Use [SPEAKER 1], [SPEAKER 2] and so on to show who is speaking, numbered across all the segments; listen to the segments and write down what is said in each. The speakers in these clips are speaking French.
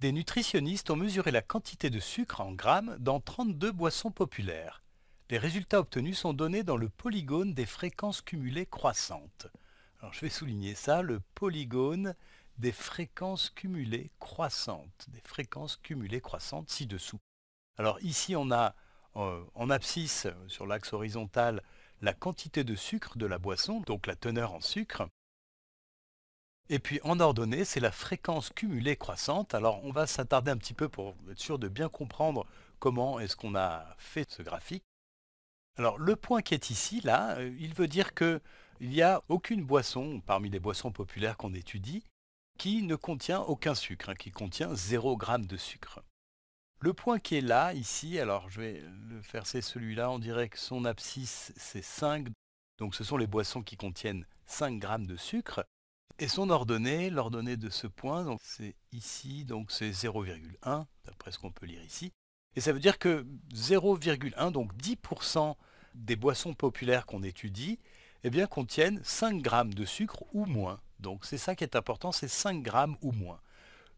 [SPEAKER 1] des nutritionnistes ont mesuré la quantité de sucre en grammes dans 32 boissons populaires. Les résultats obtenus sont donnés dans le polygone des fréquences cumulées croissantes. je vais souligner ça, le polygone des fréquences cumulées croissantes, des fréquences cumulées croissantes ci-dessous. Alors ici on a euh, en abscisse sur l'axe horizontal la quantité de sucre de la boisson, donc la teneur en sucre, et puis en ordonnée, c'est la fréquence cumulée croissante. Alors on va s'attarder un petit peu pour être sûr de bien comprendre comment est-ce qu'on a fait ce graphique. Alors le point qui est ici, là, euh, il veut dire qu'il n'y a aucune boisson parmi les boissons populaires qu'on étudie qui ne contient aucun sucre, hein, qui contient 0 g de sucre. Le point qui est là, ici, alors je vais le faire, c'est celui-là, on dirait que son abscisse c'est 5, donc ce sont les boissons qui contiennent 5 g de sucre et son ordonnée, l'ordonnée de ce point, donc c'est ici, donc c'est 0,1, d'après ce qu'on peut lire ici. Et ça veut dire que 0,1, donc 10% des boissons populaires qu'on étudie, eh bien, contiennent 5 grammes de sucre ou moins. Donc c'est ça qui est important, c'est 5 grammes ou moins.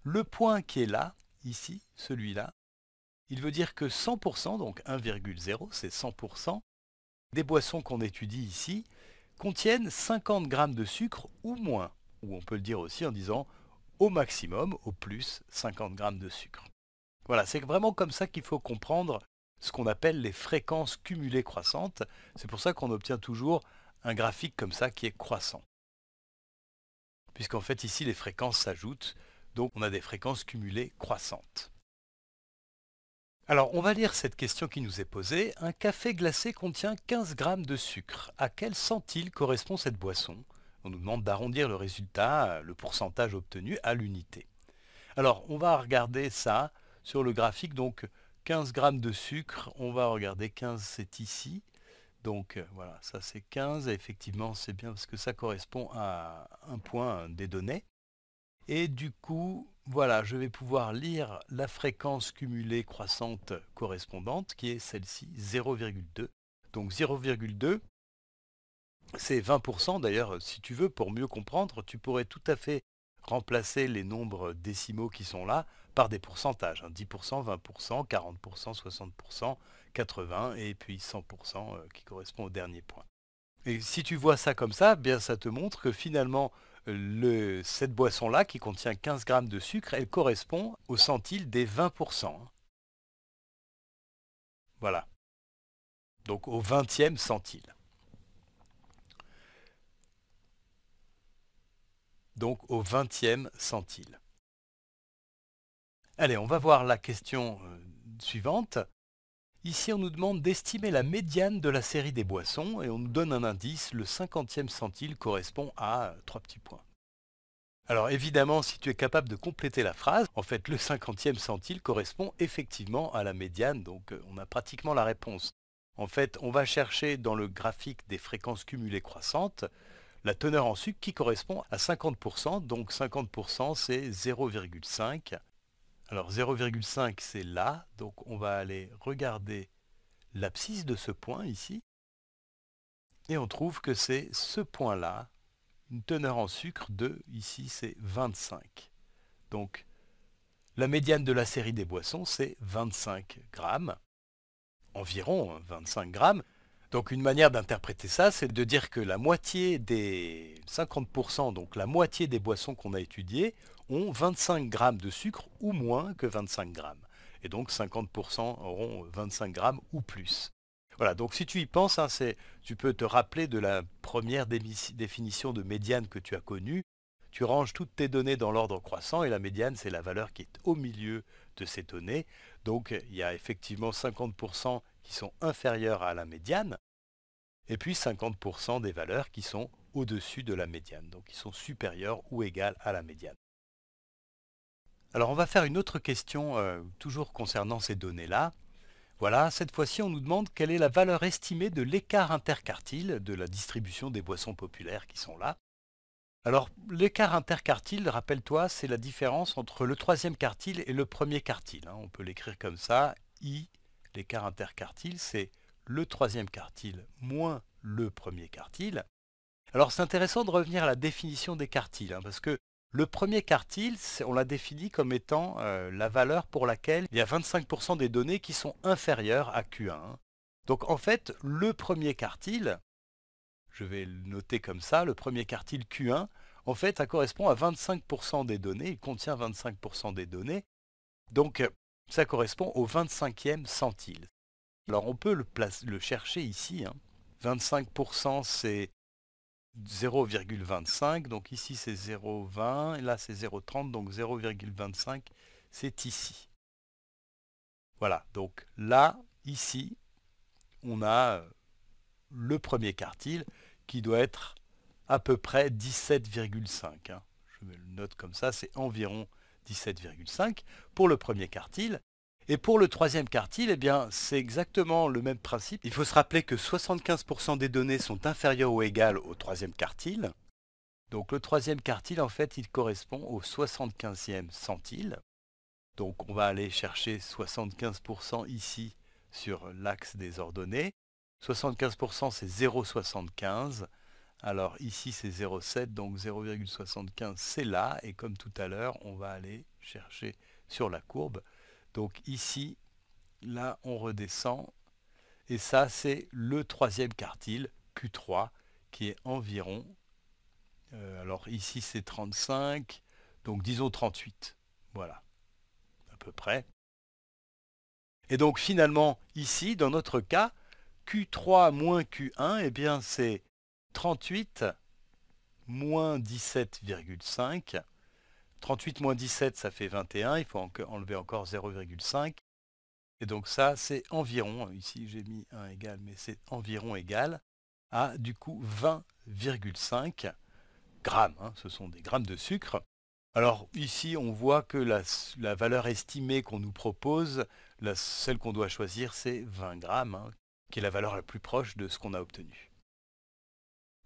[SPEAKER 1] Le point qui est là, ici, celui-là, il veut dire que 100%, donc 1,0, c'est 100%, des boissons qu'on étudie ici, contiennent 50 g de sucre ou moins ou on peut le dire aussi en disant au maximum, au plus, 50 grammes de sucre. Voilà, c'est vraiment comme ça qu'il faut comprendre ce qu'on appelle les fréquences cumulées croissantes. C'est pour ça qu'on obtient toujours un graphique comme ça qui est croissant. Puisqu'en fait ici les fréquences s'ajoutent, donc on a des fréquences cumulées croissantes. Alors on va lire cette question qui nous est posée. Un café glacé contient 15 grammes de sucre. À quel centile correspond cette boisson on nous demande d'arrondir le résultat, le pourcentage obtenu, à l'unité. Alors, on va regarder ça sur le graphique. Donc, 15 grammes de sucre, on va regarder 15, c'est ici. Donc euh, voilà, ça c'est 15, effectivement c'est bien parce que ça correspond à un point des données. Et du coup, voilà, je vais pouvoir lire la fréquence cumulée croissante correspondante, qui est celle-ci, 0,2. Donc 0,2, ces 20%, d'ailleurs, euh, si tu veux, pour mieux comprendre, tu pourrais tout à fait remplacer les nombres décimaux qui sont là par des pourcentages. 10%, 20%, 40%, 60%, 80% et puis 100% euh, qui correspond au dernier point. Et si tu vois ça comme ça, bien ça te montre que finalement, cette boisson-là, qui contient 15 grammes de sucre, elle correspond au centile des 20%. Hein. Voilà. Donc au 20 20e centile. donc au 20e centile. Allez, on va voir la question euh, suivante. Ici, on nous demande d'estimer la médiane de la série des boissons et on nous donne un indice, le 50e centile correspond à euh, trois petits points. Alors évidemment, si tu es capable de compléter la phrase, en fait le 50e centile correspond effectivement à la médiane, donc euh, on a pratiquement la réponse. En fait, on va chercher dans le graphique des fréquences cumulées croissantes la teneur en sucre qui correspond à 50%. Donc 50% c'est 0,5. Alors 0,5 c'est là, donc on va aller regarder l'abscisse de ce point ici. Et on trouve que c'est ce point-là, une teneur en sucre de, ici c'est 25. Donc la médiane de la série des boissons c'est 25 grammes, environ 25 hein, grammes. Donc une manière d'interpréter ça, c'est de dire que la moitié des 50%, donc la moitié des boissons qu'on a étudiées, ont 25 grammes de sucre ou moins que 25 grammes. Et donc 50% auront 25 grammes ou plus. Voilà, donc si tu y penses, hein, tu peux te rappeler de la première définition de médiane que tu as connue. Tu ranges toutes tes données dans l'ordre croissant et la médiane, c'est la valeur qui est au milieu de ces données. Donc il y a effectivement 50% qui sont inférieures à la médiane, et puis 50% des valeurs qui sont au-dessus de la médiane, donc qui sont supérieures ou égales à la médiane. Alors on va faire une autre question, euh, toujours concernant ces données-là. Voilà, cette fois-ci on nous demande quelle est la valeur estimée de l'écart interquartile de la distribution des boissons populaires qui sont là. Alors l'écart interquartile, rappelle-toi, c'est la différence entre le troisième quartile et le premier quartile. Hein. On peut l'écrire comme ça, I l'écart interquartile, c'est le troisième quartile moins le premier quartile. Alors c'est intéressant de revenir à la définition des quartiles, hein, parce que le premier quartile, on l'a défini comme étant euh, la valeur pour laquelle il y a 25% des données qui sont inférieures à Q1. Hein. Donc en fait, le premier quartile, je vais le noter comme ça, le premier quartile Q1, en fait, ça correspond à 25% des données, il contient 25% des données. Donc ça correspond au 25e centile. Alors on peut le, chercher ici. 25% hein. c'est 0,25, donc ici c'est 0,20, là c'est 0,30, donc 0,25 c'est ici. Voilà, donc là, ici, on a euh, le premier quartile qui doit être à peu près 17,5. Hein. Je vais le note comme ça, c'est environ 17,5 pour le premier quartile. Et pour le troisième quartile, eh bien, c'est exactement le même principe. Il faut se rappeler que 75% des données sont inférieures ou égales au troisième quartile. Donc le troisième quartile, en fait, il correspond au 75e centile. Donc on va aller chercher 75% ici sur l'axe des ordonnées. 75% c'est 0,75. Alors ici c'est 0,7, donc 0,75 c'est là, et comme tout à l'heure, on va aller chercher sur la courbe. Donc ici, là on redescend, et ça c'est le troisième quartile, Q3, qui est environ, euh, alors ici c'est 35, donc disons 38, voilà, à peu près. Et donc finalement, ici, dans notre cas, Q3 moins Q1, et eh bien c'est 38 moins 17,5. 38 moins 17, ça fait 21. Il faut enlever encore 0,5. Et donc ça, c'est environ, ici j'ai mis 1 égal, mais c'est environ égal à du coup 20,5 grammes. Hein. ce sont des grammes de sucre. Alors ici, on voit que la, valeur estimée qu'on nous propose, celle qu'on doit choisir, c'est 20 grammes, hein, qui est la valeur la plus proche de ce qu'on a obtenu.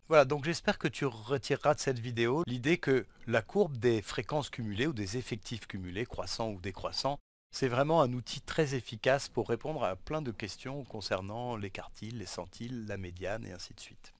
[SPEAKER 1] Voilà, donc j'espère que tu retireras de cette vidéo l'idée que la courbe des fréquences cumulées ou des effectifs cumulés, croissants ou décroissants, c'est vraiment un outil très efficace pour répondre à plein de questions concernant les quartiles, les centiles, la médiane et ainsi de suite.